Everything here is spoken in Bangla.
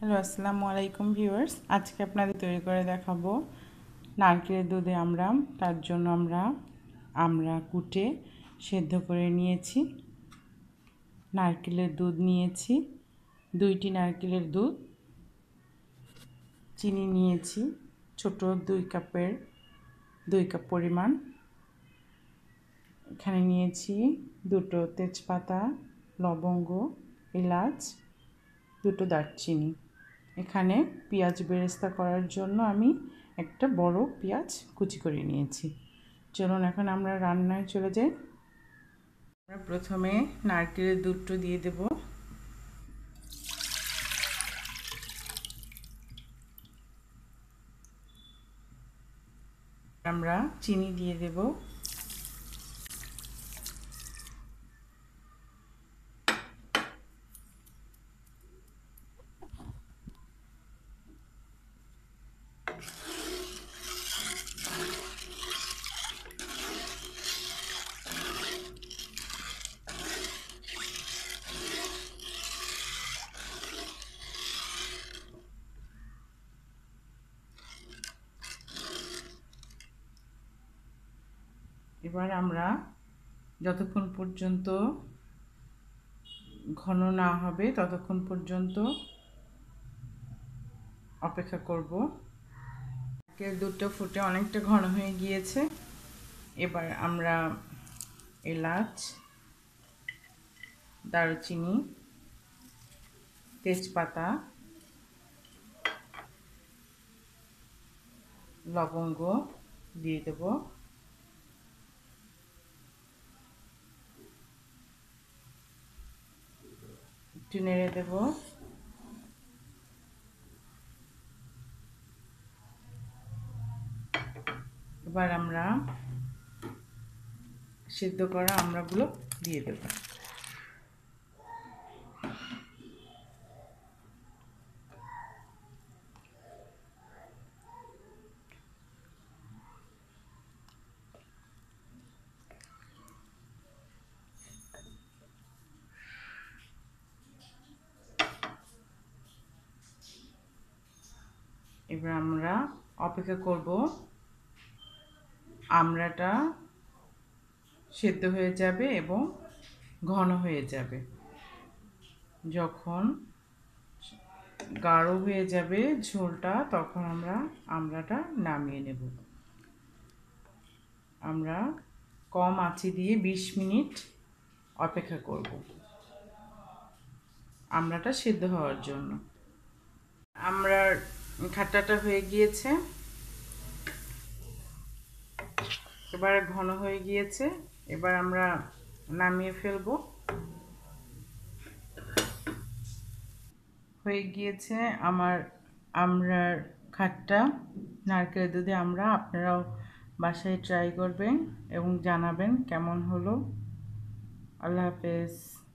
হ্যালো আসসালামু আলাইকুম ভিউয়ার্স আজকে আপনাদের তৈরি করে দেখাবো নারকেলের দুধে আমরা তার জন্য আমরা আমরা কুটে সেদ্ধ করে নিয়েছি নারকেলের দুধ নিয়েছি দুইটি নারকেলের দুধ চিনি নিয়েছি ছোট দুই কাপের দুই কাপ পরিমাণ এখানে নিয়েছি দুটো তেজপাতা লবঙ্গ এলাচ দুটো দারচিনি এখানে পেঁয়াজ বেরেস্তা করার জন্য আমি একটা বড় পেঁয়াজ কুচি করে নিয়েছি চলুন এখন আমরা রান্নায় চলে যাই আমরা প্রথমে নারকেলের দুধটো দিয়ে দেব আমরা চিনি দিয়ে দেবো এবার আমরা যতক্ষণ পর্যন্ত ঘন না হবে ততক্ষণ পর্যন্ত অপেক্ষা করব নারকেল দুটো ফুটে অনেকটা ঘন হয়ে গিয়েছে এবার আমরা এলাচ দারুচিনি তেজপাতা লবঙ্গ দিয়ে দেবো একটু নেড়ে দেব এবার আমরা সিদ্ধ করা আমরাগুলো দিয়ে দেবো এবার আমরা অপেক্ষা করব আমড়াটা সেদ্ধ হয়ে যাবে এবং ঘন হয়ে যাবে যখন গাঢ় হয়ে যাবে ঝোলটা তখন আমরা আমড়াটা নামিয়ে নেব আমরা কম আঁচি দিয়ে ২০ মিনিট অপেক্ষা করব আমড়াটা সেদ্ধ হওয়ার জন্য আমরা খাট্টাটা হয়ে গিয়েছে এবার ঘন হয়ে গিয়েছে এবার আমরা নামিয়ে ফেলব হয়ে গিয়েছে আমার আমরার খাট্টা নারকেলের দুধে আমরা আপনারাও বাসায় ট্রাই করবেন এবং জানাবেন কেমন হলো আল্লাহ হাফেজ